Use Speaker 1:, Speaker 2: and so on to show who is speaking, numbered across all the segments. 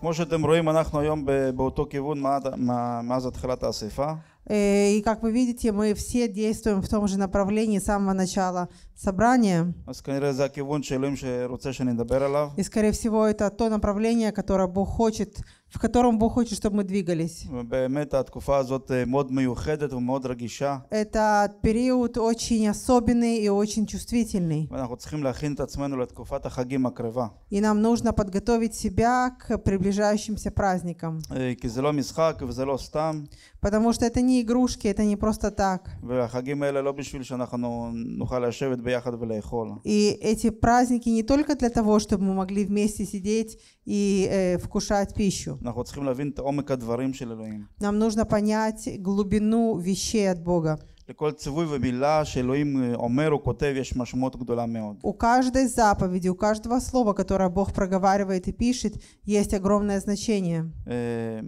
Speaker 1: כמו שאתם רואים, אנחנו היום באותו כיוון מאז התחלת האספה.
Speaker 2: Э, и как вы видите, мы все действуем в том же направлении с самого начала собрания. И, скорее всего, это то направление, которое Бог хочет в котором Бог хочет, чтобы мы двигались. Это период очень особенный и очень чувствительный. И нам нужно подготовить себя к приближающимся праздникам. Э, Потому что это не игрушки, это не просто так.
Speaker 1: Ну, и
Speaker 2: эти праздники не только для того, чтобы мы могли вместе сидеть и э, вкушать пищу. Нам нужно понять глубину вещей от Бога. У каждой заповеди, у каждого слова, которое Бог проговаривает и пишет, есть огромное значение. Э,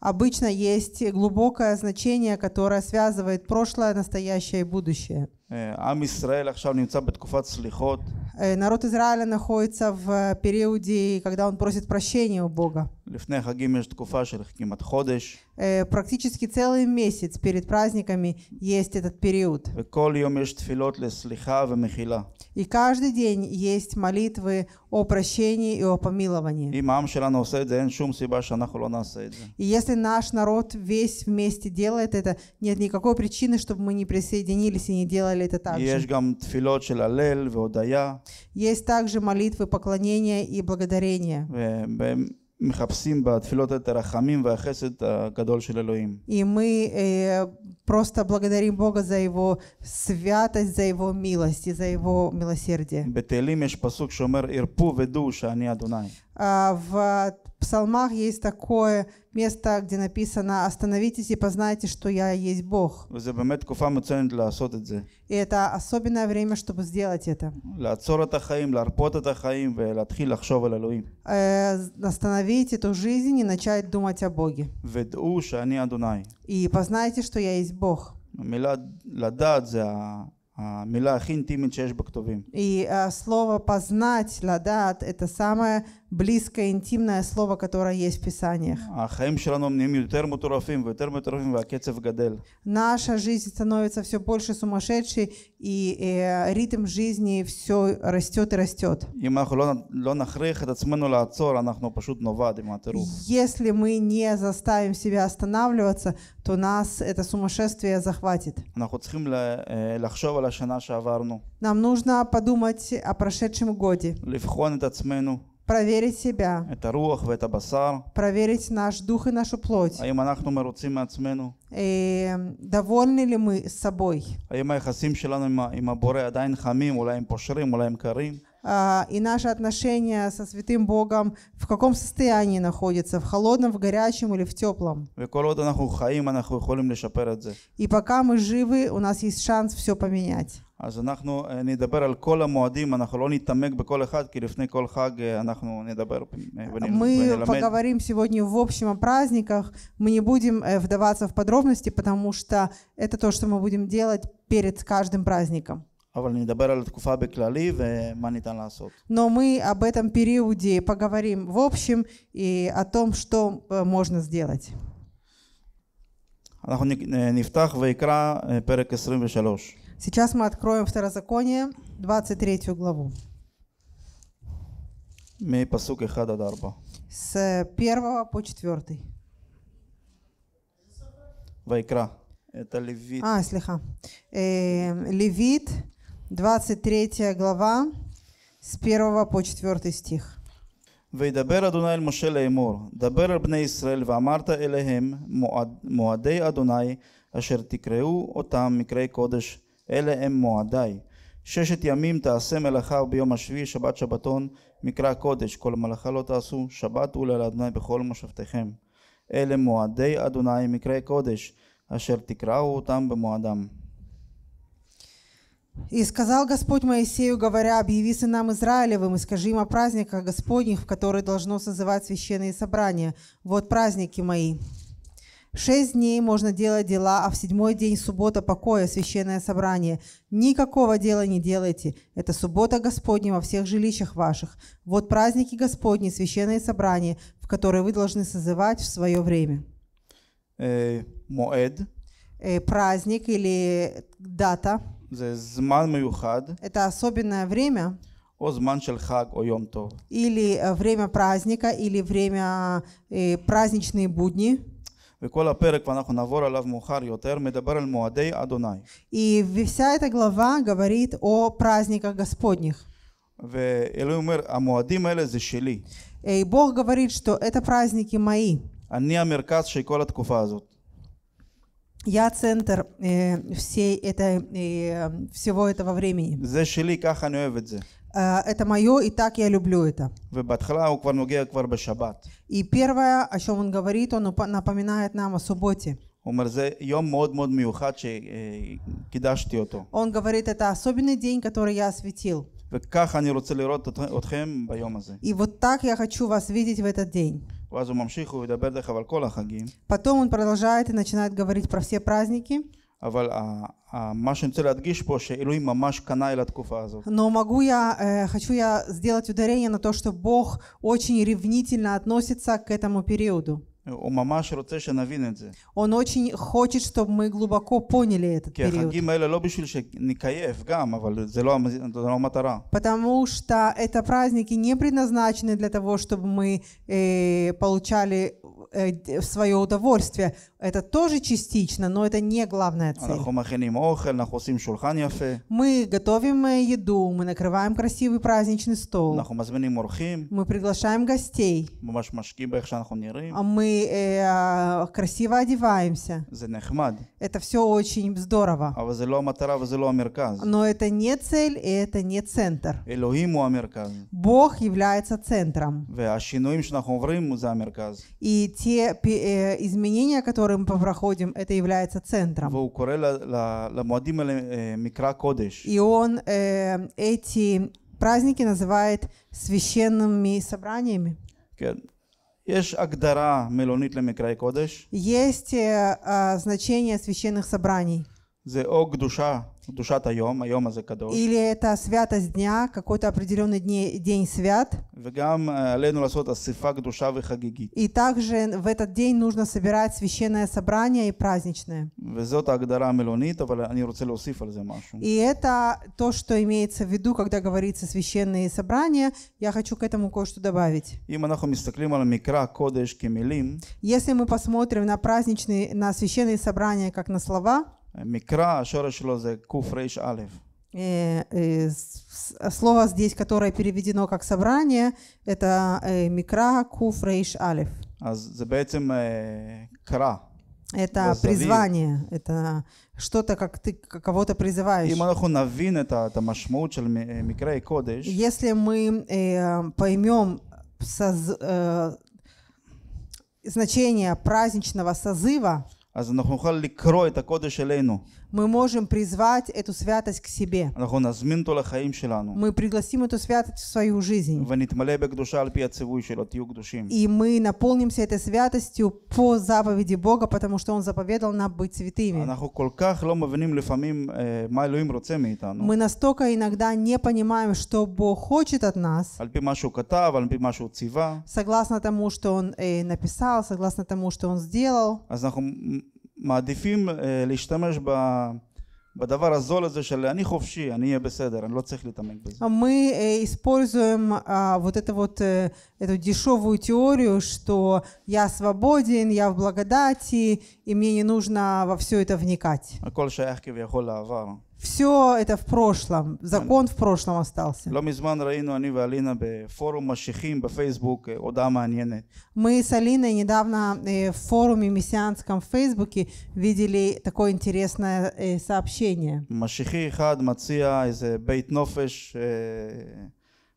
Speaker 2: а Обычно есть глубокое значение, которое связывает прошлое, настоящее и будущее.
Speaker 1: עם ישראל עכשיו נמצא בתקופת סליחות.
Speaker 2: Народ Израиля находится в периоде, когда он просит прощения у Бога.
Speaker 1: לפני חגים יש תקופה
Speaker 2: של כמעט חודש. Э, практически целый месяц перед праздниками есть этот период. И каждый день есть
Speaker 1: молитвы о прощении и о
Speaker 2: помиловании. И если наш народ весь вместе делает это, нет никакой причины, чтобы мы не присоединились и не делали это так же. Есть также молитвы поклонения и благодарения.
Speaker 1: Э, מחפשים בתפילות את הרחמים והחסד הגדול של אלוהים.
Speaker 2: И פרוסטה בלגדרים בוגה זה איבו Его זה איבו מילסטי זה איבו за Его
Speaker 1: בתהילים יש פסוק שאומר, הרפו ודעו שאני אדוני.
Speaker 2: псалмах есть такое место, где написано «Остановитесь и познайте, что я есть Бог». И это особенное время, чтобы сделать это. Э, остановить эту жизнь и начать думать о Боге. И познайте, что я есть Бог. И э, слово познать, ладат, это самое близкое, интимное слово, которое есть в Писаниях. Наша жизнь становится все больше сумасшедшей, и э, ритм жизни все растет и
Speaker 1: растет. Если
Speaker 2: мы не заставим себя останавливаться, то нас это сумасшествие захватит.
Speaker 1: Э,
Speaker 2: Нам нужно подумать о прошедшем годе проверить себя,
Speaker 1: Это это басар.
Speaker 2: проверить наш дух и нашу плоть. А И э, довольны ли мы с собой? И наши отношения со святым Богом в каком состоянии находятся? В холодном, в горячем или в теплом? А и пока мы живы, у нас есть шанс все поменять.
Speaker 1: אז אנחנו נדבר על כל המועדים, אנחנו לא נתעמק בכל אחד, כי לפני כל חג אנחנו נדבר ונלמד. Мы поговорим
Speaker 2: сегодня в общем о праздниках, мы не будем э, вдаваться в подробности, потому что это то, что мы будем делать перед каждым праздником.
Speaker 1: אבל נדבר על התקופה בכללי ומה ניתן לעשות.
Speaker 2: Но мы об этом периоде поговорим в общем и о том, что э, можно сделать.
Speaker 1: אנחנו э, נפתח ויקרא פרק 23.
Speaker 2: Сейчас мы откроем Второзаконие, 23 главу. С 1 по 4.
Speaker 1: Вайкра. Это Левит. А, слегка.
Speaker 2: Э, Левит, 23 глава, с 1 по 4 стих.
Speaker 1: וידבר אדוני אל משה לאמור, דבר אל בני ישראל ואמרת אליהם מועדי אדוני אשר תקראו אותם מקראי קודש אלה הם מועדיי. ששת ימים תעשה מלאכה וביום השביעי שבת שבתון מקרא קודש כל מלאכה לא תעשו שבת הוא לאדוני בכל מושבתיכם אלה מועדי אדוני מקרא קודש אשר תקראו אותם במועדם
Speaker 2: И сказал Господь Моисею, говоря, объяви сынам Израилевым и скажи им о праздниках Господних, в которые должно созывать священные собрания. Вот праздники мои. Шесть дней можно делать дела, а в седьмой день суббота покоя, священное собрание. Никакого дела не делайте. Это суббота Господня во всех жилищах ваших. Вот праздники Господни, священные собрания, в которые вы должны созывать в свое время. Э, Моэд. Э, праздник или дата. Э, Это особенное время.
Speaker 1: Или
Speaker 2: время праздника, или время праздничные будни.
Speaker 1: וכל הפרק ואנחנו נעבור עליו מאוחר יותר מדבר על מועדי אדוני. ואלוהים אומר המועדים האלה זה שלי. אני המרכז של כל התקופה הזאת.
Speaker 2: Я центр э, всей этой, э, всего этого времени. זה Э, это мое, и так я люблю это. И первое, о чем он говорит, он напоминает нам о субботе.
Speaker 1: Э,
Speaker 2: он говорит это особенный день, который я осветил. И вот так я хочу вас видеть в этот день. Потом он продолжает и начинает говорить про все праздники.
Speaker 1: אבל מה שאני רוצה להדגיש פה שאלוהים ממש קנה אל התקופה הזאת.
Speaker 2: Но могу я, э, хочу я сделать ударение на то, что Бог очень ревнительно относится к этому периоду.
Speaker 1: הוא ממש רוצה שנבין את זה.
Speaker 2: Он очень хочет, чтобы мы глубоко поняли этот כי период. כי החגים
Speaker 1: האלה לא בשביל שנקייף גם, אבל זה לא, זה לא המטרה.
Speaker 2: Потому что это праздники не предназначены для того, чтобы мы э, получали э, свое удовольствие. Это тоже частично, но это не главная цель. Мы готовим э, еду, мы накрываем красивый праздничный стол. Мы приглашаем гостей. А мы э, а, красиво одеваемся. Это все очень здорово. Но это не цель и это не центр. Бог является центром. И те э, изменения, которые которым мы проходим, это является центром. E, И он э, эти праздники называет священными собраниями.
Speaker 1: כן. יש הגדרה מילונית
Speaker 2: Есть э, а, значение священных собраний.
Speaker 1: קדושת היום, היום הזה קדוש. Или
Speaker 2: это святость дня, какой-то определенный день свят.
Speaker 1: וגם עלינו לעשות אספה קדושה וחגיגית.
Speaker 2: И также в этот день нужно собирать священное собрание и праздничное.
Speaker 1: וזאת ההגדרה המילונית, אבל אני רוצה להוסיף על זה И
Speaker 2: это то, что имеется в виду, когда говорится священные собрания. Я хочу к этому кое-что добавить.
Speaker 1: אם אנחנו מסתכלים על מקרא הקודש כמילים.
Speaker 2: Если мы посмотрим на праздничные, на священные собрания как на слова.
Speaker 1: Микра, מקרא, השורש שלו זה קרא.
Speaker 2: Слово здесь, которое переведено как собрание, это э, микра куф рейш а э, кра. Это призвание, это что-то, как ты кого-то призываешь. Если мы э, поймем соз... значение праздничного созыва,
Speaker 1: אז אנחנו נוכל לקרוא את הקודש אלינו.
Speaker 2: мы можем призвать эту святость к себе.
Speaker 1: Мы
Speaker 2: пригласим эту святость в
Speaker 1: свою жизнь. И
Speaker 2: мы наполнимся этой святостью по заповеди Бога, потому что Он заповедал нам быть святыми. Мы настолько иногда не понимаем, что Бог хочет от нас. Согласно тому, что Он э, написал, согласно тому, что Он сделал.
Speaker 1: מעדיפים להשתמש ב... בדבר הזול הזה של אני חופשי, אני אהיה בסדר, אני לא צריך להתעמק בזה.
Speaker 2: А мы э, используем а, вот это вот, э, эту дешевую теорию, что я свободен, я в благодати, и мне не нужно во все это вникать.
Speaker 1: הכל שייך כביכול לעבר
Speaker 2: все это в прошлом, закон в прошлом остался.
Speaker 1: Мы с Алиной
Speaker 2: недавно э, в форуме мессианском в Фейсбуке видели такое интересное э, сообщение.
Speaker 1: Машихи хад мация из бейт нофеш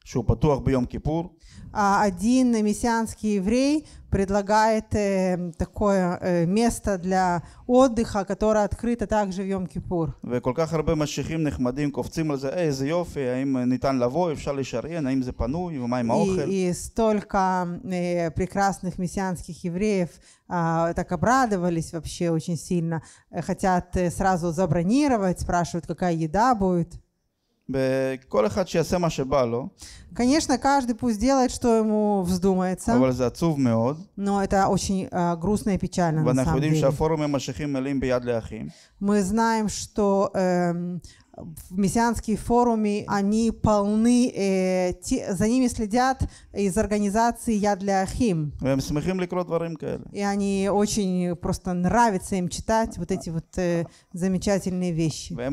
Speaker 1: שהוא פתוח ביום כיפור.
Speaker 2: Один мессианский еврей предлагает э, такое э, место для отдыха, которое открыто также в Йом-Кипур.
Speaker 1: А э, и
Speaker 2: столько э, прекрасных мессианских евреев э, так обрадовались вообще очень сильно, э, хотят э, сразу забронировать, спрашивают, какая еда будет.
Speaker 1: בכל אחד שיעשה מה שבא לו.
Speaker 2: Конечно, каждый пусть делает, что ему вздумается. אבל
Speaker 1: זה עצוב מאוד.
Speaker 2: Но это очень uh, грустно и печально ואנחנו יודעים שהפורומים
Speaker 1: ממשיכים מלאים ביד לאחים.
Speaker 2: Мы знаем, что uh, в мессианские форумы, они полны, э, те, за ними следят из организации «Я для Хим». Э, И они очень просто нравится им читать вот эти вот э, замечательные вещи.
Speaker 1: Э,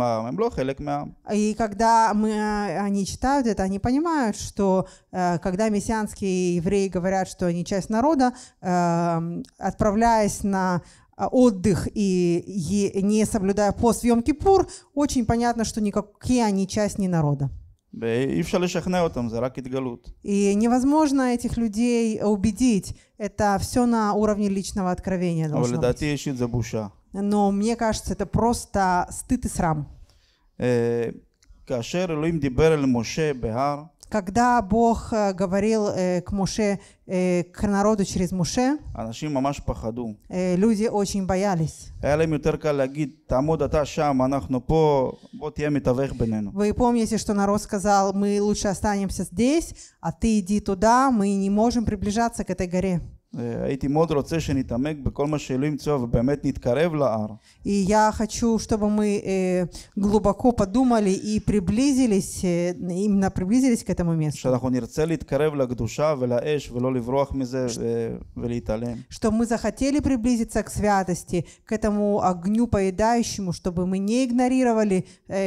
Speaker 1: а
Speaker 2: а И когда мы, э, они читают это, они понимают, что э, когда мессианские евреи говорят, что они часть народа, э, отправляясь на а, отдых и не соблюдая пост в Йом-Кипур, очень понятно, что никакие они часть не народа. И невозможно этих людей убедить. Это все на уровне личного откровения а должно
Speaker 1: быть.
Speaker 2: Но мне кажется, это просто стыд и срам. Э, когда Бог э, говорил э, к Моше, э, к народу через Моше, люди очень боялись. Вы помните, что народ сказал, мы лучше останемся здесь, а ты иди туда, мы не можем приближаться к этой горе.
Speaker 1: Э, הייתי מאוד רוצה שנתעמק בכל מה שאלוהים צוהר ובאמת נתקרב להר.
Speaker 2: И я хочу, чтобы мы э, глубоко подумали и приблизились, э, именно приблизились к этому месту. שאנחנו
Speaker 1: נרצה להתקרב לקדושה ולאש ולא לברוח מזה ולהתעלם.
Speaker 2: Что мы захотели приблизиться к святости, к этому огню поедающему, чтобы мы не игнорировали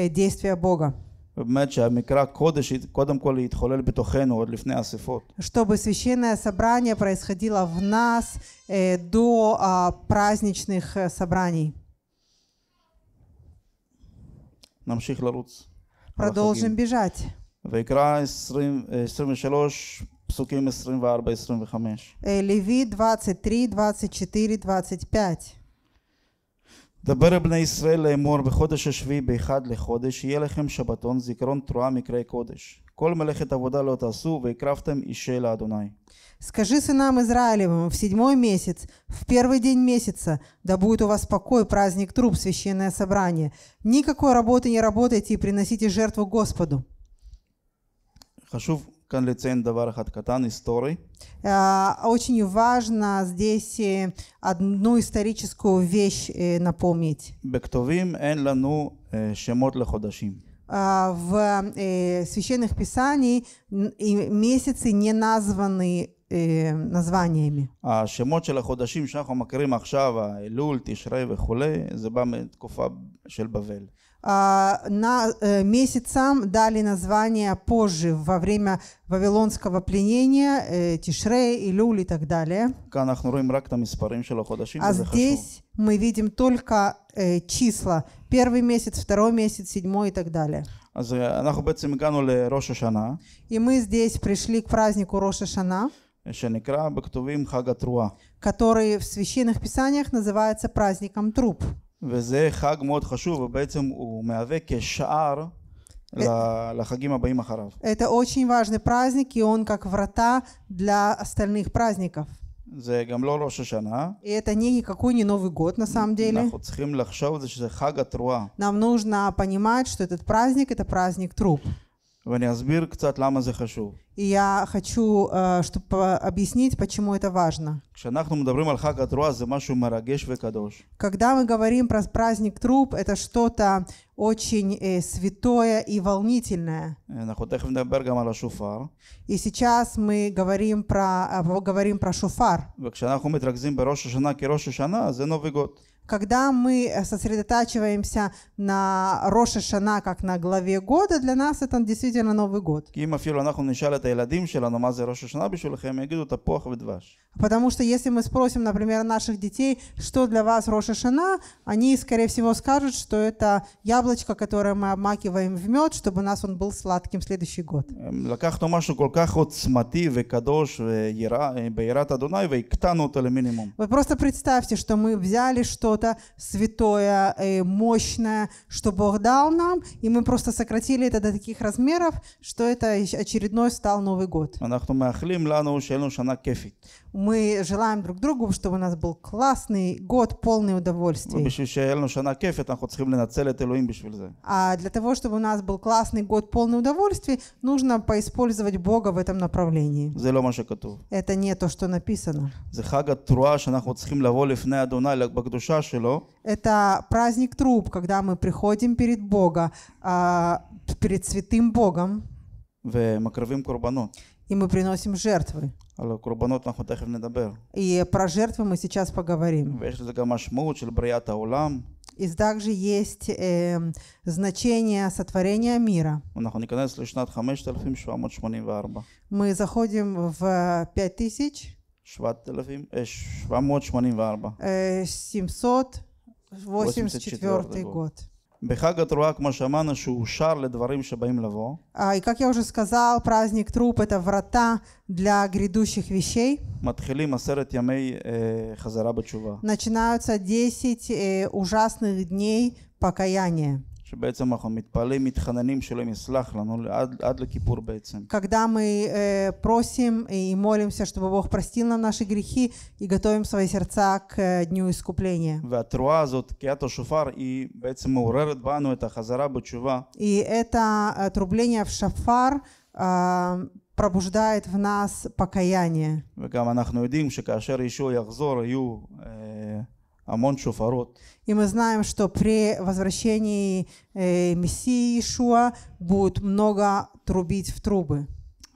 Speaker 2: действия Бога.
Speaker 1: באמת שהמקרא קודש קודם כל יתחולל בתוכנו עוד לפני האספות.
Speaker 2: чтобы священное собрание происходило в нас э, до а, э, праздничных собраний.
Speaker 1: נמשיך לרוץ. продолжим бежать. ויקרא 23 פסוקים 24-25.
Speaker 2: לוי 23, 24, 25.
Speaker 1: דבר בני ישראל לאמור בחודש השביעי באחד לחודש יהיה לכם שבתון זיכרון תרועה מקרי קודש כל מלאכת עבודה לא תעשו והקרבתם אישי
Speaker 2: לאדוני. Скажи сынам Израилевым в седьмой месяц, в первый день месяца, да будет у вас покой, праздник труп, священное собрание. Никакой работы не работайте и приносите жертву Господу.
Speaker 1: חשוב כאן לציין דבר אחד קטן, היסטורי.
Speaker 2: Э, очень важно здесь э, одну историческую вещь э, напомнить.
Speaker 1: בכתובים אין לנו שמות לחודשים.
Speaker 2: в священных писаний месяцы не названы э,
Speaker 1: השמות של החודשים שאנחנו מכירים עכשיו, אלול, תשרי וכולי, זה בא מתקופה של בבל.
Speaker 2: А, на э, месяцам дали название позже, во время вавилонского пленения, э, Тишрей, Илюль и так далее.
Speaker 1: А здесь
Speaker 2: мы видим только э, числа. Первый месяц, второй месяц, седьмой и так далее. А и мы здесь пришли к празднику Роша Шана. который в священных писаниях называется праздником труп.
Speaker 1: וזה חג מאוד חשוב, ובעצם הוא מהווה כשער לחגים הבאים אחריו.
Speaker 2: Это очень важный праздник, и он как врата для остальных праздников.
Speaker 1: זה גם לא ראש השנה.
Speaker 2: Это не никакой не Новый год на самом деле. אנחנו
Speaker 1: צריכים לחשוב שזה חג התרועה.
Speaker 2: Нам нужно понимать, что этот праздник это праздник труп.
Speaker 1: ואני אסביר קצת למה זה חשוב.
Speaker 2: И я хочу, чтобы объяснить, почему это важно. Когда мы говорим про праздник труп, это что-то очень святое и волнительное. И сейчас мы говорим про, говорим про шуфар. Когда мы э, сосредотачиваемся на Роша Шана, как на главе года, для нас это действительно Новый год. Потому что если мы спросим, например, наших детей, что для вас Роша Шана, они, скорее всего, скажут, что это яблочко, которое мы обмакиваем в мед, чтобы у нас он был сладким следующий год. Вы просто представьте, что мы взяли что что-то святое, мощное, что Бог дал нам, и мы просто сократили это до таких размеров, что это очередной стал Новый год. Мы желаем друг другу, чтобы у нас был классный год, полный удовольствий. А для того, чтобы у нас был классный год, полный удовольствий, нужно поиспользовать Бога в этом направлении. Это не то, что написано. זה это праздник труб, когда мы приходим перед Богом, а, перед святым Богом.
Speaker 1: И
Speaker 2: мы приносим жертвы. И про жертвы мы сейчас поговорим. И также есть э, значение сотворения мира. Ну, мы заходим в 5000.
Speaker 1: 784.
Speaker 2: 784 год.
Speaker 1: בחג התרועה, כמו שאמרנו, שהוא שר לדברים שבאים לבוא.
Speaker 2: И как я уже сказал, праздник труп это врата для грядущих вещей.
Speaker 1: מתחילים עשרת ימי אה, חזרה בתשובה.
Speaker 2: Начинаются 10 אה, ужасных дней покаяния.
Speaker 1: שבעצם אנחנו מתפללים, מתחננים שלא יסלח לנו עד, עד לכיפור בעצם.
Speaker 2: Когда мы э, просим и молимся, чтобы Бог простил нам наши грехи и готовим свои сердца к э, дню искупления.
Speaker 1: והתרועה הזאת, תקיעת השופר, היא בעצם מעוררת בנו את החזרה בתשובה.
Speaker 2: И это трубление в шафар את э, пробуждает в нас покаяние.
Speaker 1: וגם אנחנו יודעים שכאשר ישוע יחזור יהיו...
Speaker 2: Амон шофарот. И мы знаем, что при возвращении э, Мессии Иешуа будет много трубить в трубы.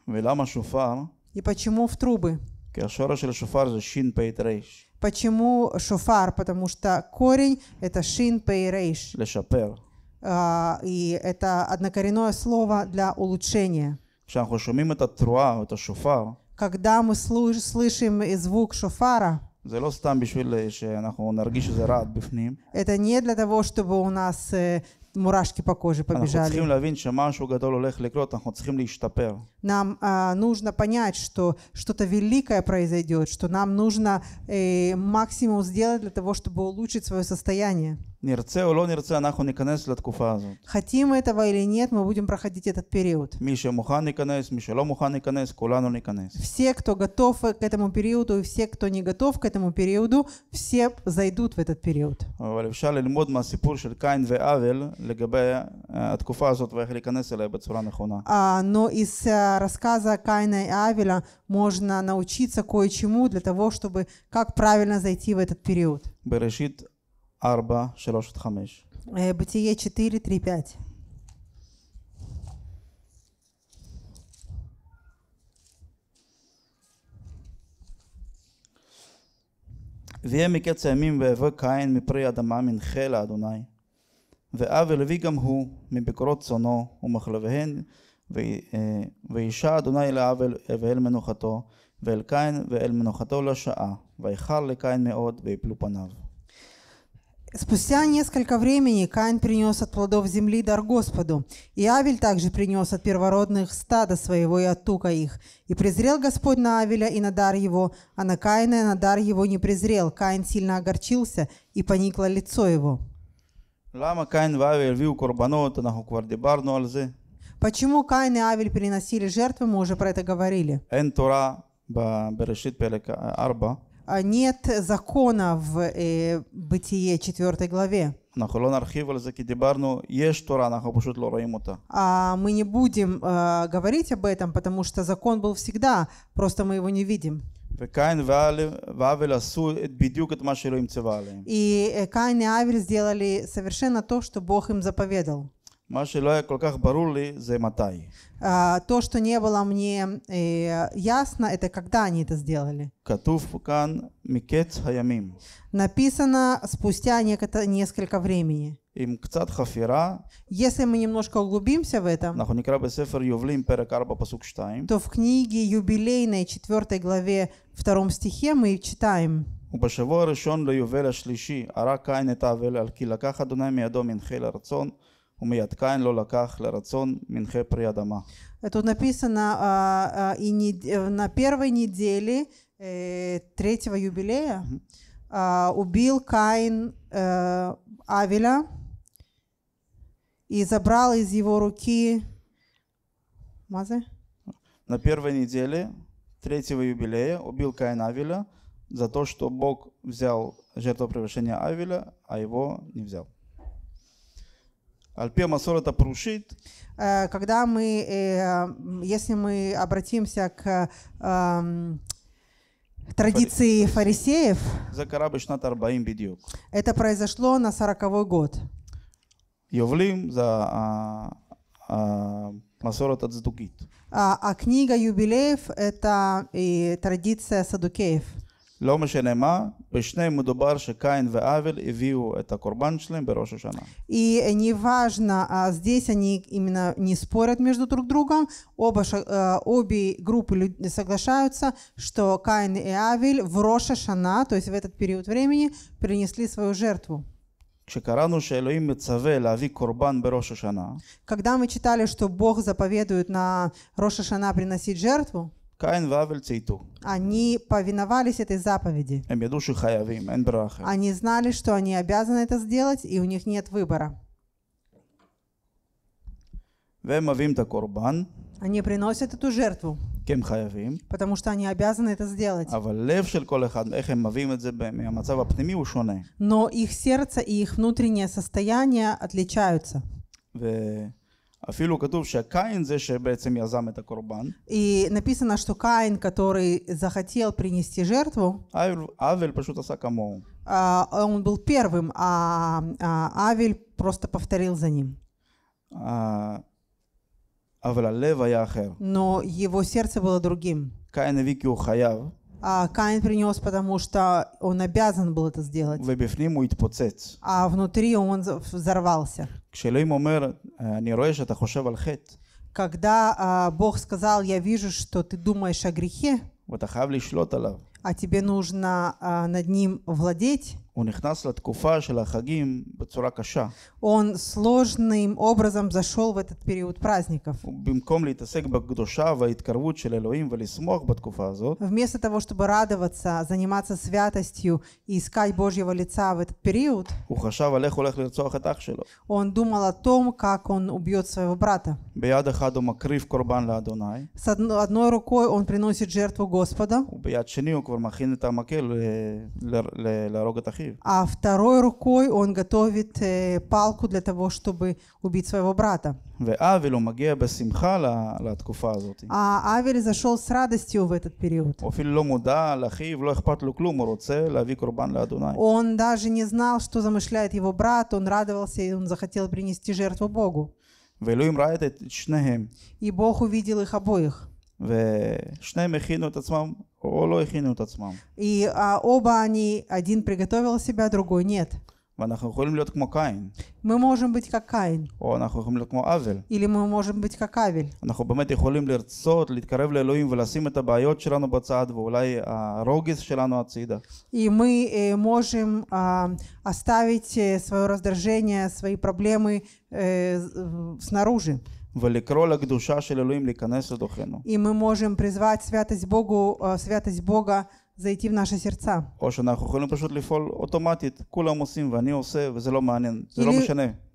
Speaker 2: Велама шофар. И почему в трубы? за шин Почему шофар? Потому что корень это шин пейрейш. Лешапер. А, и это однокоренное слово для улучшения. Когда мы слышим звук шофара,
Speaker 1: זה לא סתם בשביל שאנחנו נרגיש שזה רעד בפנים.
Speaker 2: Это не для того, чтобы у нас мурашки по коже побежали. אנחנו צריכים
Speaker 1: להבין שמשהו גדול הולך לקרות, אנחנו צריכים להשתפר.
Speaker 2: Нам uh, нужно понять, что что-то великое произойдет, что нам нужно uh, максимум сделать для того, чтобы улучшить свое состояние.
Speaker 1: נרצה או לא נרצה, אנחנו ניכנס לתקופה הזאת. חתים этого или
Speaker 2: нет, мы будем проходить этот период.
Speaker 1: מי שמוכן ניכנס, מי שלא מוכן ניכנס, כולנו ניכנס.
Speaker 2: Все, кто готов к этому периоду, и все, кто не готов к этому периоду, все зайдут в этот период.
Speaker 1: אבל אפשר ללמוד מהסיפור של קין והבל לגבי התקופה הזאת ואיך להיכנס אליה בצורה נכונה.
Speaker 2: А, но из э, рассказа Каина и Авеля можно научиться кое-чему для того, чтобы как правильно зайти в этот период.
Speaker 1: בראשית 4, 3 5.
Speaker 2: Бытие 4, 3, 5.
Speaker 1: ויהיה מקץ הימים ויבוא קין מפרי האדמה מנחה לאדוני ואב ולוי גם הוא מבקורות צונו ומחלביהן אה, וישה אדוני אל האב ואל מנוחתו ואל קין ואל מנוחתו לשעה ויחר לקין מאוד ויפלו פניו
Speaker 2: Спустя несколько времени Каин принес от плодов земли дар Господу, и Авель также принес от первородных стада своего и от тука их. И презрел Господь на Авеля и на дар его, а на Каина и на дар его не презрел. Каин сильно огорчился, и поникло лицо его.
Speaker 1: Лама Авель вил на
Speaker 2: Почему Каин и Авель приносили жертвы, мы уже про это говорили.
Speaker 1: ба берешит арба.
Speaker 2: А нет закона в э, Бытие 4 главе.
Speaker 1: אנחנו לא נרחיב על זה כי דיברנו, יש תורה, אנחנו פשוט לא רואים אותה.
Speaker 2: Мы не будем uh, говорить об этом, потому что закон был всегда, просто мы его не видим. И э, Каин и Авель сделали совершенно то, что Бог им заповедал.
Speaker 1: מה שלא היה כל כך ברור לי זה מתי.
Speaker 2: То, что не было мне ясно, это когда они это сделали.
Speaker 1: כתוב כאן מקץ הימים.
Speaker 2: Написано спустя несколько времени.
Speaker 1: עם קצת חפירה,
Speaker 2: если мы немножко углубимся в этом,
Speaker 1: אנחנו נקרא בספר יובלים פרק 4 פסוק 2, то
Speaker 2: в книге юбилейной 4 главе 2 стихе мы читаем
Speaker 1: ובשבוע הראשון ליובל השלישי, ערק קין את האבל על כי לקח אדוני מידו מנחיל הרצון Э,
Speaker 2: тут написано а, а, и э, на первой неделе э, третьего юбилея а, убил Каин Авеля и забрал из его руки Мазе?
Speaker 1: На первой неделе третьего юбилея убил Каин Авеля за то, что Бог взял жертвоприношение Авеля, а его не взял.
Speaker 2: Э, когда мы, э, если мы обратимся к эм, традиции фарисеев, это произошло на сороковой год.
Speaker 1: Йовлим за Масорот от
Speaker 2: А, а книга юбилеев – это и традиция садукеев.
Speaker 1: לא משנה מה, בשניהם מדובר שקין והבל הביאו את הקורבן שלהם בראש השנה.
Speaker 2: И неважно, а здесь они именно не спорят между друг другом, оба, э, обе группы соглашаются, что Каин и Авель в Роша Шана, то есть в этот период времени, принесли свою жертву.
Speaker 1: כשקראנו שאלוהים מצווה להביא קורבן בראש השנה,
Speaker 2: когда мы читали, что Бог заповедует на Роша Шана приносить жертву,
Speaker 1: Каин Вавель Цейту.
Speaker 2: Они повиновались этой заповеди.
Speaker 1: Э,
Speaker 2: они знали, что они обязаны это сделать, и у них нет выбора.
Speaker 1: Они
Speaker 2: приносят эту жертву.
Speaker 1: כי הם חייבים. אבל לב של כל אחד,
Speaker 2: Но их сердце и их внутреннее состояние отличаются.
Speaker 1: אפילו כתוב שקין זה שבעצם יזם את הקורבן.
Speaker 2: И написано, что Каин, который захотел принести жертву,
Speaker 1: Авель פשוט עשה כמוהו.
Speaker 2: Он был первым, а, а Авель просто повторил за ним.
Speaker 1: אבל הלב היה אחר.
Speaker 2: Но его сердце было другим. Каин הביא כי הוא חייב. А Каин принес, потому что он обязан был это сделать.
Speaker 1: ובפנים הוא התפוצץ.
Speaker 2: А внутри он взорвался.
Speaker 1: Э,
Speaker 2: Когда а, Бог сказал, я вижу, что ты думаешь о грехе, ואתה חייב לשלוט עליו. а тебе нужно а, над ним владеть, הוא נכנס Он сложным образом зашел в этот период праздников. Вместо того, чтобы радоваться, заниматься святостью и искать Божьего лица в этот период. Он думал о том, как он убьет своего брата. С одной рукой он приносит жертву Господа.
Speaker 1: וביד שני הוא
Speaker 2: А второй рукой он готовит э, палку для того, чтобы убить своего брата.
Speaker 1: А Авель מגיע בשמחה לתקופה הזאת.
Speaker 2: האבל זשול סרדסטיו ואת פיריוד.
Speaker 1: הוא אפילו לא מודע לאחיו, לא אכפת לו כלום, הוא רוצה להביא קורבן לאדוני.
Speaker 2: Он даже не знал, что замышляет его брат, он радовался, и он захотел принести жертву Богу. ואלוהים ראה את שניהם. И Бог увидел их обоих. ושניהם הכינו את
Speaker 1: עצמם לא הכינו את עצמם.
Speaker 2: И а, оба они, один приготовил себя, другой нет.
Speaker 1: ואנחנו יכולים להיות כמו קין.
Speaker 2: Мы можем быть как Каин.
Speaker 1: או אנחנו יכולים להיות כמו עוול.
Speaker 2: Или мы можем быть как
Speaker 1: אנחנו באמת יכולים לרצות להתקרב לאלוהים ולשים את הבעיות שלנו בצד ואולי הרוגז שלנו הצידה.
Speaker 2: И мы э, можем э, оставить свое раздражение, свои проблемы э, снаружи.
Speaker 1: ולקרוא לקדושה של אלוהים להיכנס לתוכנו.
Speaker 2: И мы можем призвать святость Богу, святость Бога зайти в наши сердца.
Speaker 1: או שאנחנו יכולים פשוט לפעול אוטומטית, כולם עושים ואני עושה וזה לא מעניין,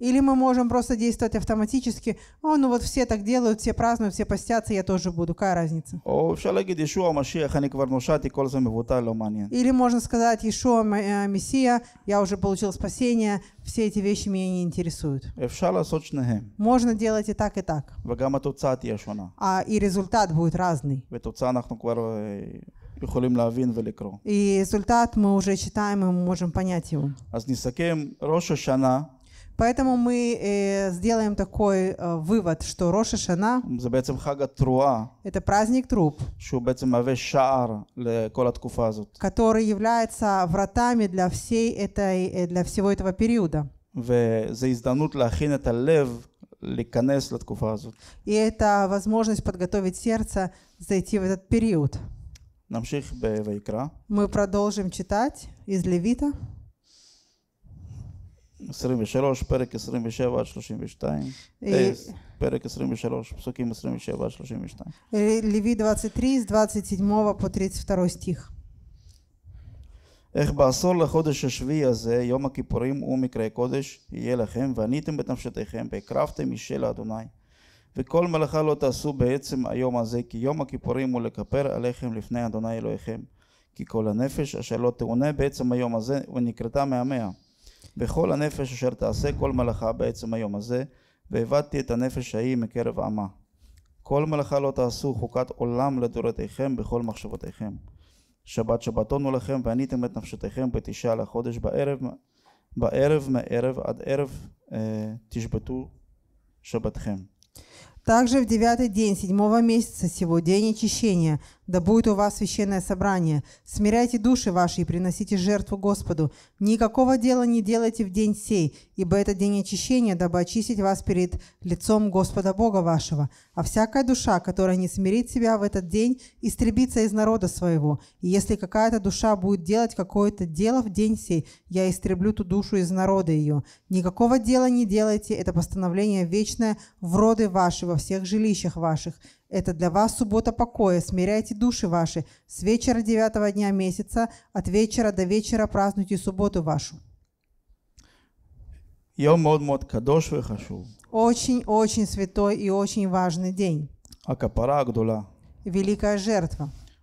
Speaker 2: Или мы можем просто действовать автоматически, о, ну вот все так делают, все празднуют, все постятся, я тоже буду, какая разница?
Speaker 1: או אפשר להגיד, ישוע המשיח, אני כבר נושעתי, כל זה מבוטל, Или
Speaker 2: можно сказать, ישוע э, мессия, я уже получил спасение, все эти вещи меня не интересуют. אפשר לעשות שניהם. можно делать и так, и так.
Speaker 1: וגם התוצאה
Speaker 2: תהיה А и результат будет разный. ותוצאה אנחנו כבר...
Speaker 1: יכולים להבין ולקרוא.
Speaker 2: И результат мы уже читаем и можем понять его.
Speaker 1: אז נסכם ראש השנה.
Speaker 2: Поэтому мы э, сделаем такой э,
Speaker 1: вывод, что Роша Шана – это праздник труп,
Speaker 2: который является вратами для, всей этой, э, для всего этого периода. И это возможность подготовить сердце зайти в этот период.
Speaker 1: נמשיך ויקרא.
Speaker 2: Мы продолжим читать из Левита.
Speaker 1: 23, פרק 27 עד 32. אה, אה, פרק 23, פסוקים 27 עד 32.
Speaker 2: לוי 23, 27 по 32 סטיך.
Speaker 1: איך בעשור לחודש השביעי הזה, יום הכיפורים ומקרי קודש, יהיה לכם, ועניתם בנפשתיכם, והקרבתם משל לאדוני. וכל מלאכה לא תעשו בעצם היום הזה, כי יום הכיפורים הוא לכפר עליכם לפני אדוני אלוהיכם. כי כל הנפש אשר לא תאונה בעצם היום הזה, ונקרתה מהמאה. וכל הנפש אשר תעשה כל מלאכה בעצם היום הזה, ועבדתי את הנפש ההיא מקרב עמה. כל מלאכה לא תעשו חוקת עולם לדורותיכם בכל מחשבותיכם. שבת שבתון הוא לכם ועניתם את נפשותיכם בתשעה לחודש בערב, בערב מערב עד ערב אה, תשבתו שבתכם.
Speaker 2: Также в девятый день седьмого месяца сего день очищения да будет у вас священное собрание. Смиряйте души ваши и приносите жертву Господу. Никакого дела не делайте в день сей, ибо это день очищения, дабы очистить вас перед лицом Господа Бога вашего. А всякая душа, которая не смирит себя в этот день, истребится из народа своего. И если какая-то душа будет делать какое-то дело в день сей, я истреблю ту душу из народа ее. Никакого дела не делайте, это постановление вечное в роды ваши во всех жилищах ваших. Это для вас суббота покоя, смиряйте души ваши. С вечера девятого дня месяца, от вечера до вечера празднуйте субботу вашу.
Speaker 1: Очень-очень
Speaker 2: святой и очень важный день. А Великая жертва.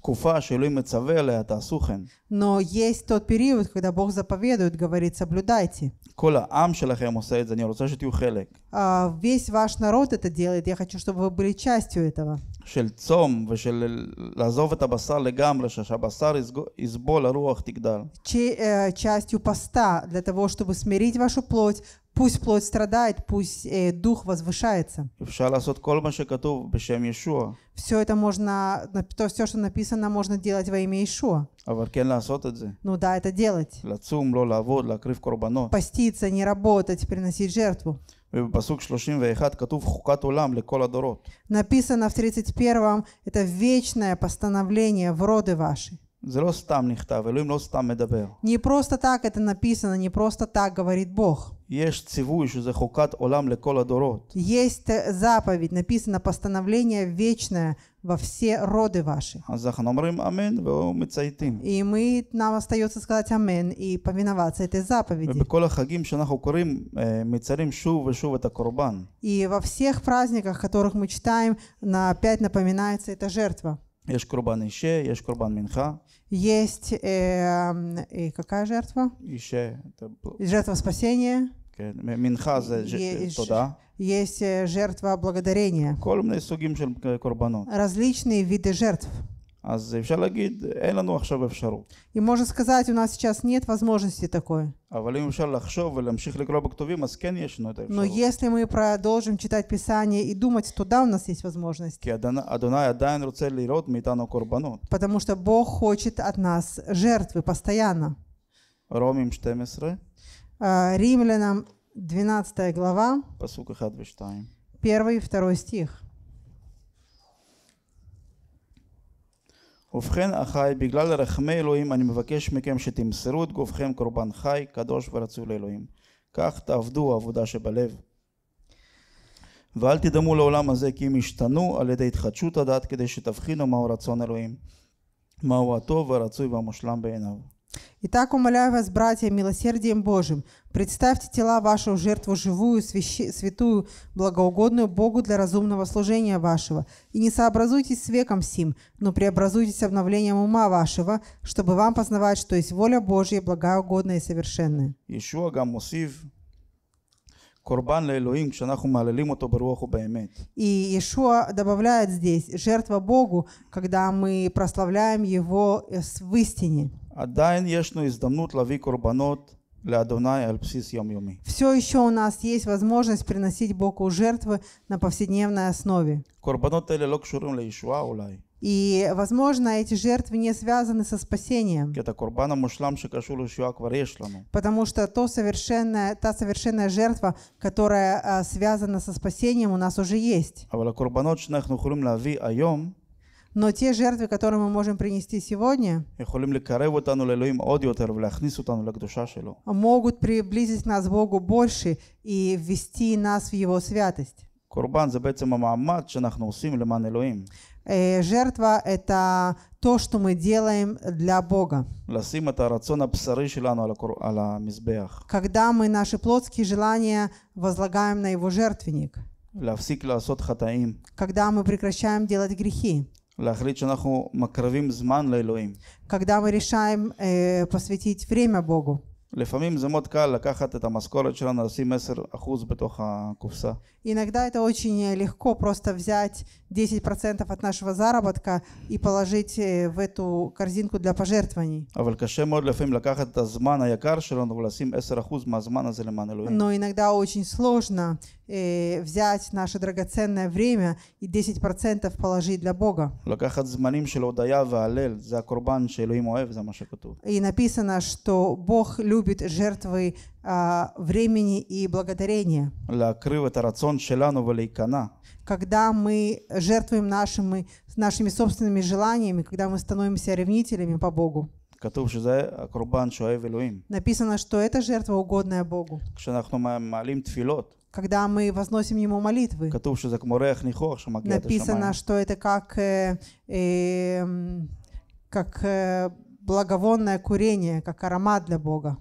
Speaker 1: תקופה שאלוהים מצווה עליה, תעשו כן.
Speaker 2: Но есть тот период, когда Бог заповедует, говорит, соблюдайте.
Speaker 1: כל העם שלכם עושה את זה, אני רוצה שתהיו חלק.
Speaker 2: весь ваш народ это делает, я хочу, чтобы вы были частью этого.
Speaker 1: של צום ושל לעזוב את הבשר לגמרי, שהבשר יסבול, הרוח תגדל.
Speaker 2: Частью поста, для того, чтобы смирить вашу плоть, Пусть плоть страдает, пусть э, дух возвышается. Все это можно, то все, что написано, можно делать во имя Ишуа.
Speaker 1: Ну
Speaker 2: да, это делать. Поститься, не работать, приносить
Speaker 1: жертву. ובפסוק 31 כתוב חוקת
Speaker 2: написано в 31 м это вечное постановление в роды ваши. не просто так это написано, не просто так говорит Бог.
Speaker 1: Есть что олам дорот.
Speaker 2: Есть э, заповедь, написано постановление вечное во все роды ваши. А и мы, нам остается сказать «Амен» и повиноваться этой заповеди.
Speaker 1: что э, шу это
Speaker 2: И во всех праздниках, которых мы читаем, на опять напоминается эта жертва.
Speaker 1: Есть קורבן ище, есть קורבן минха.
Speaker 2: Есть э, э, какая жертва?
Speaker 1: Ище, это Жертва
Speaker 2: спасения.
Speaker 1: כן, מנחה
Speaker 2: Есть э, жертва благодарения. כל מיני סוגים של Различные виды жертв.
Speaker 1: אז אפשר להגיד, אין לנו עכשיו אפשרות.
Speaker 2: И можно сказать, у нас сейчас нет возможности такой.
Speaker 1: אבל אם אפשר לחשוב ולהמשיך לקרוא בכתובים, אז כן יש Но
Speaker 2: если мы продолжим читать Писание и думать, то да, у нас есть возможность.
Speaker 1: כי אדוני עדיין רוצה לראות מאיתנו
Speaker 2: Потому что Бог хочет от нас жертвы постоянно. רומים 12 Римлянам 12 глава.
Speaker 1: Посук 1 ו-2.
Speaker 2: 1 2 стих.
Speaker 1: ובכן אחי בגלל רחמי אלוהים אני מבקש מכם שתמסרו את גופכם קורבן חי קדוש ורצוי לאלוהים כך תעבדו העבודה שבלב ואל תדמו לעולם הזה כי אם ישתנו על ידי התחדשות הדת כדי שתבחינו מהו רצון אלוהים מהו הטוב והרצוי והמושלם בעיניו
Speaker 2: Итак, умоляю вас, братья, милосердием Божьим, представьте тела ваши в жертву живую, свящи, святую, благоугодную Богу для разумного служения вашего. И не сообразуйтесь с веком сим, но преобразуйтесь обновлением ума вашего, чтобы вам познавать, что есть воля Божья, благоугодная и совершенная.
Speaker 1: Иешуа Гамусив קורבן לאלוהים כשאנחנו מהללים אותו ברוח ובאמת.
Speaker 2: И Иешуа добавляет здесь жертва Богу, когда мы прославляем его э, в истине.
Speaker 1: עדיין ישנו הזדמנות להביא קורבנות לאדוני על בסיס יומיומי.
Speaker 2: Все еще у нас есть возможность приносить Богу жертвы на повседневной основе.
Speaker 1: קורבנות אלה לא קשורים לישועה אולי.
Speaker 2: И, возможно, эти жертвы не связаны со спасением. Потому что то совершенная, та совершенная жертва, которая а, связана со спасением, у нас уже есть. А но те жертвы, которые мы можем принести сегодня, могут приблизить нас к Богу больше и ввести нас в Его святость. Э, жертва – это то, что мы делаем для Бога. Когда мы наши плотские желания возлагаем на Его жертвенник. Когда мы прекращаем делать грехи. להחליט שאנחנו מקרבים זמן לאלוהים. Когда мы решаем
Speaker 1: э, посвятить время Богу. לפעמים זה מאוד קל לקחת את המשכורת שלנו, לשים 10% בתוך הקופסה.
Speaker 2: Иногда это очень э, легко просто взять 10% от нашего заработка и положить э, в эту корзинку для пожертвований.
Speaker 1: אבל קשה מאוד לפעמים לקחת את הזמן היקר שלנו ולשים 10% מהזמן הזה למען אלוהים.
Speaker 2: Но иногда очень сложно э, взять наше драгоценное время и 10% положить для Бога. И написано, что Бог любит жертвы э, времени и благодарения. Когда мы жертвуем нашими, нашими собственными желаниями, когда мы становимся ревнителями по Богу. написано, что это жертва угодная Богу.
Speaker 1: כשאנחנו מעלים תפילות
Speaker 2: когда мы возносим Ему молитвы.
Speaker 1: Написано, что
Speaker 2: это как, э, э как э, благовонное курение, как аромат для Бога.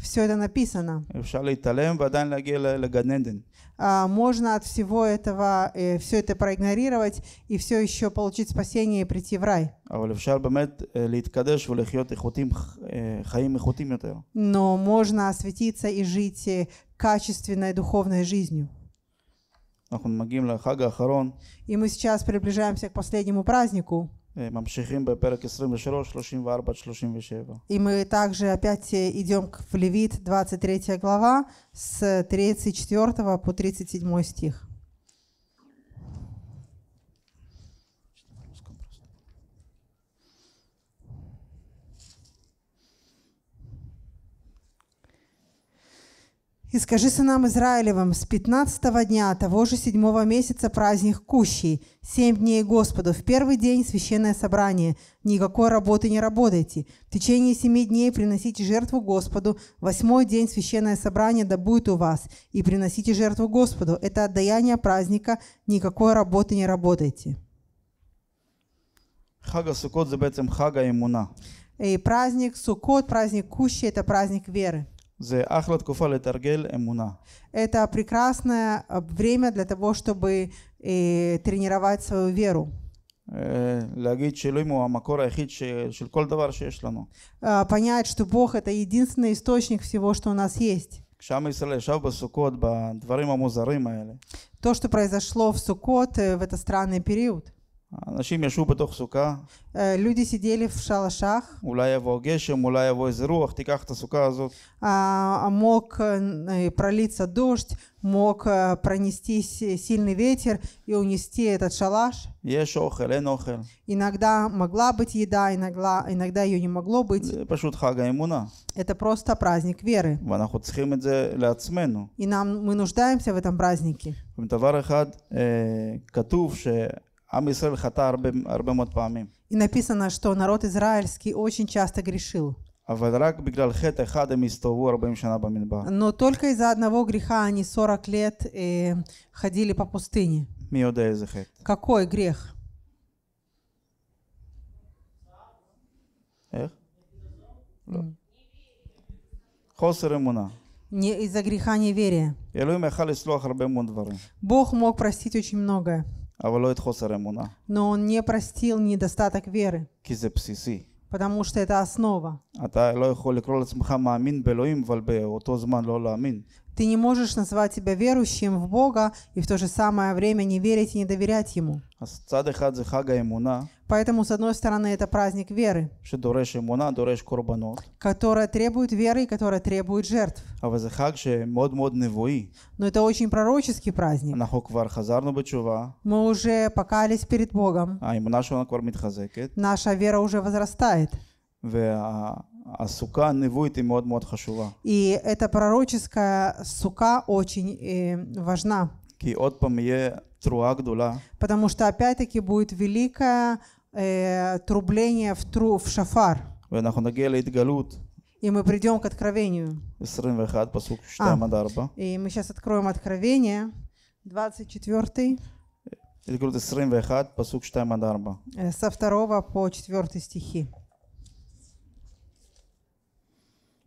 Speaker 2: Все это написано. А, можно от всего этого, э, все это проигнорировать и все еще получить спасение и прийти в рай.
Speaker 1: E, e e,
Speaker 2: Но можно осветиться и жить э, качественной духовной жизнью.
Speaker 1: И
Speaker 2: мы сейчас приближаемся к последнему празднику.
Speaker 1: ממשיכים בפרק 23, 34 37.
Speaker 2: И мы также опять э, идем в Левит, 23 глава, с 34 по 37 стих. И скажи сынам Израилевым, с пятнадцатого дня того же седьмого месяца праздник Кущий, семь дней Господу, в первый день священное собрание, никакой работы не работайте. В течение семи дней приносите жертву Господу, восьмой день священное собрание да будет у вас, и приносите жертву Господу. Это отдаяние праздника, никакой работы не работайте.
Speaker 1: Хага Сукот,
Speaker 2: и праздник Сукот, праздник Кущи, это праздник веры. Это прекрасное э, время для того, чтобы э, тренировать свою веру. Э, э, понять, что Бог это единственный источник всего, что у нас есть. То, что произошло в Суккот в этот странный период. אנשים ישבו
Speaker 1: בתוך סוכה.
Speaker 2: Люди сидели в шалашах.
Speaker 1: אולי יבוא גשם, אולי יבוא איזה רוח, תיקח את הסוכה הזאת.
Speaker 2: Мог пролиться дождь, мог пронестись сильный ветер и унести этот шалаш.
Speaker 1: יש אוכל, אין אוכל.
Speaker 2: Иногда могла быть еда, иногда, иногда ее не могло быть. זה
Speaker 1: פשוט חג האמונה.
Speaker 2: Это просто праздник веры.
Speaker 1: ואנחנו צריכים את זה לעצמנו.
Speaker 2: И нам, мы нуждаемся в этом празднике.
Speaker 1: ודבר אחד, כתוב ש... עם ישראל חטא הרבה, הרבה מאוד פעמים.
Speaker 2: И написано, что народ израильский очень часто грешил.
Speaker 1: אבל רק בגלל חטא אחד הם הסתובבו 40 שנה במדבר.
Speaker 2: Но только из-за одного греха они 40 лет э, ходили по пустыне. מי יודע איזה חטא? Какой грех? איך? לא.
Speaker 1: חוסר אמונה.
Speaker 2: Не из-за греха неверия. Бог мог простить очень многое.
Speaker 1: אבל לא את חוסר אמונה.
Speaker 2: Но он не простил недостаток веры.
Speaker 1: כי זה בסיסי.
Speaker 2: потому что это основа.
Speaker 1: אתה לא יכול לקרוא לעצמך מאמין באלוהים, אבל באותו זמן לא להאמין.
Speaker 2: Ты не можешь назвать себя верующим в Бога и в то же самое время не верить и не доверять Ему. А Поэтому, с одной стороны, это праздник веры, которая требует веры и которая требует жертв. А Но это очень пророческий праздник. Мы уже покаялись перед Богом. А Наша вера уже возрастает.
Speaker 1: והסוכה הנבואית היא מאוד מאוד חשובה.
Speaker 2: И эта пророческая сука очень важна.
Speaker 1: כי עוד פעם יהיה תרועה גדולה.
Speaker 2: Потому что опять-таки будет великое трубление в, тру, в шафар. ואנחנו
Speaker 1: נגיע להתגלות.
Speaker 2: И мы придем к откровению.
Speaker 1: 21 פסוק 2 עד 4.
Speaker 2: И мы сейчас откроем откровение. 24.
Speaker 1: התגלות 21 פסוק 2 עד 4.
Speaker 2: Со 2 по 4 стихи.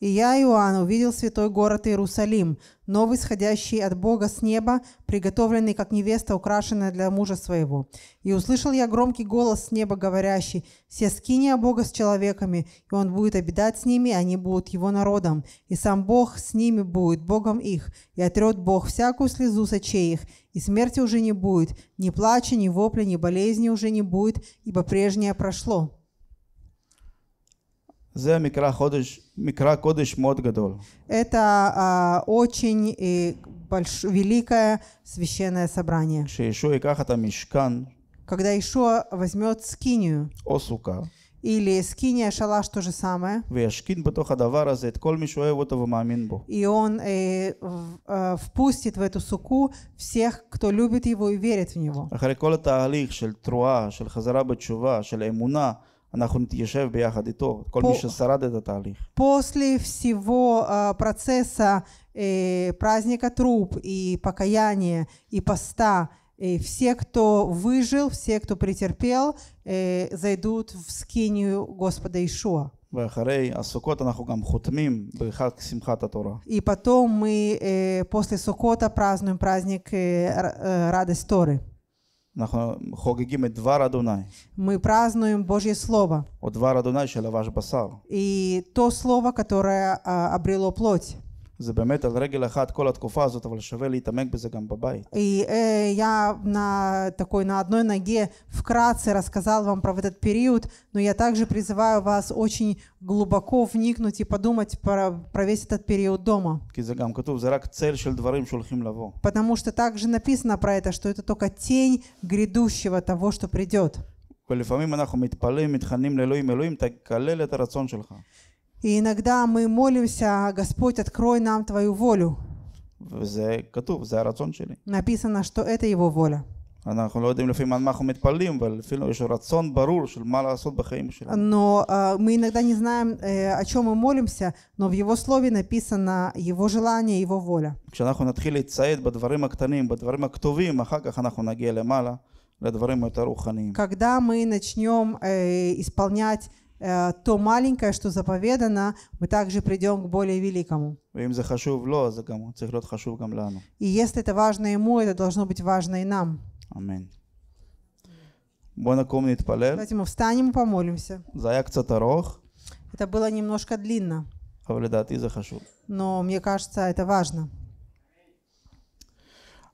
Speaker 2: И я, Иоанн, увидел святой город Иерусалим, новый, сходящий от Бога с неба, приготовленный, как невеста, украшенная для мужа своего. И услышал я громкий голос с неба, говорящий, «Все скиния Бога с человеками, и он будет обитать с ними, и они будут его народом, и сам Бог с ними будет, Богом их, и отрет Бог всякую слезу с очей их, и смерти уже не будет, ни плача, ни вопля, ни болезни уже не будет, ибо прежнее прошло».
Speaker 1: זה מקרא חודש, מקרא קודש מאוד גדול.
Speaker 2: Это а, очень э, великое священное собрание. כשישוע ייקח את המשכן, когда Ишуа возьмет скинию, או סוכה, или скиния шалаш то же самое. И он э, э, впустит в эту суку всех, кто любит его и верит в него.
Speaker 1: אנחנו נתיישב ביחד איתו, כל מי ששרד את התהליך.
Speaker 2: После всего uh, процесса uh, праздника труп и покаяния и поста, uh, все, кто выжил, все, кто претерпел, э, зайдут в скинию Господа Ишуа. А и потом мы после сукота празднуем праздник радость Торы. Мы празднуем Божье Слово.
Speaker 1: От ваш
Speaker 2: И то Слово, которое а, обрело плоть.
Speaker 1: זה באמת על רגל אחת כל התקופה הזאת, אבל שווה להתעמק בזה גם בבית.
Speaker 2: И э, я на такой, на одной ноге вкратце рассказал вам про этот период, но я также призываю вас очень глубоко вникнуть и подумать про, про весь этот период дома. Потому что также написано про это, что это только тень грядущего того, что придет. ולפעמים אנחנו
Speaker 1: מתפללים, מתחננים לאלוהים, אלוהים תקלל את הרצון שלך.
Speaker 2: И иногда мы молимся, Господь, открой нам Твою волю. Написано, что это Его воля.
Speaker 1: אנחנו לא יודעים לפעמים על מה אנחנו מתפללים, אבל אפילו יש רצון ברור של מה לעשות בחיים שלנו.
Speaker 2: Но мы иногда не знаем, о чем мы молимся, но в Его Слове написано Его желание, Его воля.
Speaker 1: כשאנחנו נתחיל להצייד בדברים הקטנים, בדברים
Speaker 2: הכתובים, אחר כך אנחנו נגיע למעלה לדברים יותר רוחניים. Когда мы начнем исполнять Э, то маленькое, что заповедано, мы также придем к более великому. И если это важно ему, это должно быть важно и нам.
Speaker 1: Аминь. Давайте
Speaker 2: мы встанем и помолимся. Это было немножко длинно. Но мне кажется, это важно.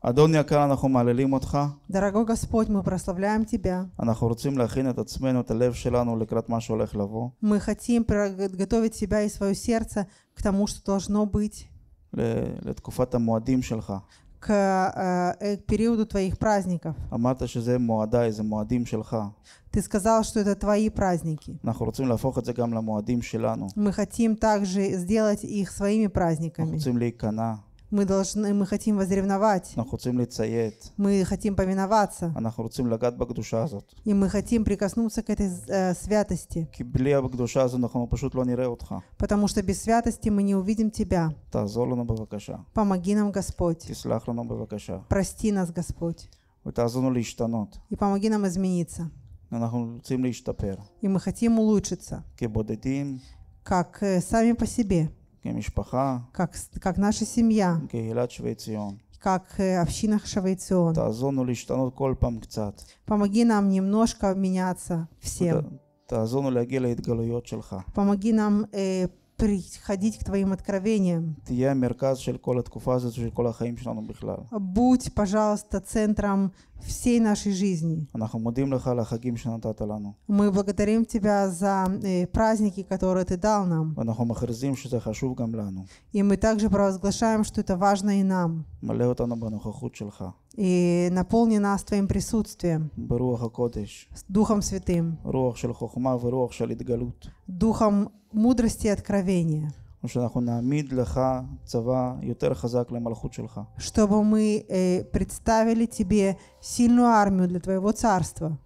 Speaker 1: אדון יקר, אנחנו מעללים אותך.
Speaker 2: Дорогой Господь, мы прославляем Тебя.
Speaker 1: אנחנו רוצים להכין את עצמנו, את הלב שלנו, לקראת מה שהולך לבוא.
Speaker 2: Мы хотим подготовить себя и свое сердце к тому, что должно быть. לתקופת המועדים שלך. к э, периоду твоих праздников. אמרת שזה מועדיי, זה מועדים שלך. Ты сказал, что это твои праздники. אנחנו רוצים להפוך את זה גם למועדים שלנו. Мы хотим также сделать их своими праздниками. אנחנו רוצים להיכנע. Мы должны, мы хотим возревновать. Мы хотим повиноваться. А И мы хотим прикоснуться к этой э, святости. Потому что без святости мы не увидим Тебя. Помоги нам, Господь. Прости нас, Господь. И помоги нам измениться. И мы хотим улучшиться. Как э, сами по себе как, как наша семья, как э, община Хашавейцион, Помоги нам немножко меняться всем. Помоги нам э, приходить к твоим откровениям. Будь, пожалуйста, центром всей нашей жизни. Мы благодарим Тебя за э, праздники, которые Ты дал нам. И мы также провозглашаем, что это важно и нам. И наполни нас Твоим присутствием, Духом Святым, Духом мудрости и откровения чтобы мы э, представили тебе сильную армию для твоего царства.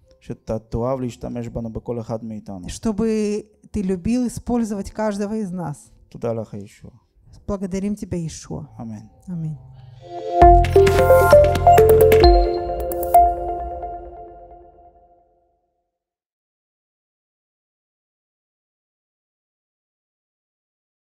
Speaker 2: чтобы ты любил использовать каждого из нас.
Speaker 1: תודה לך, ישוע.
Speaker 2: Благодарим тебя, Ишуа. Аминь. Аминь.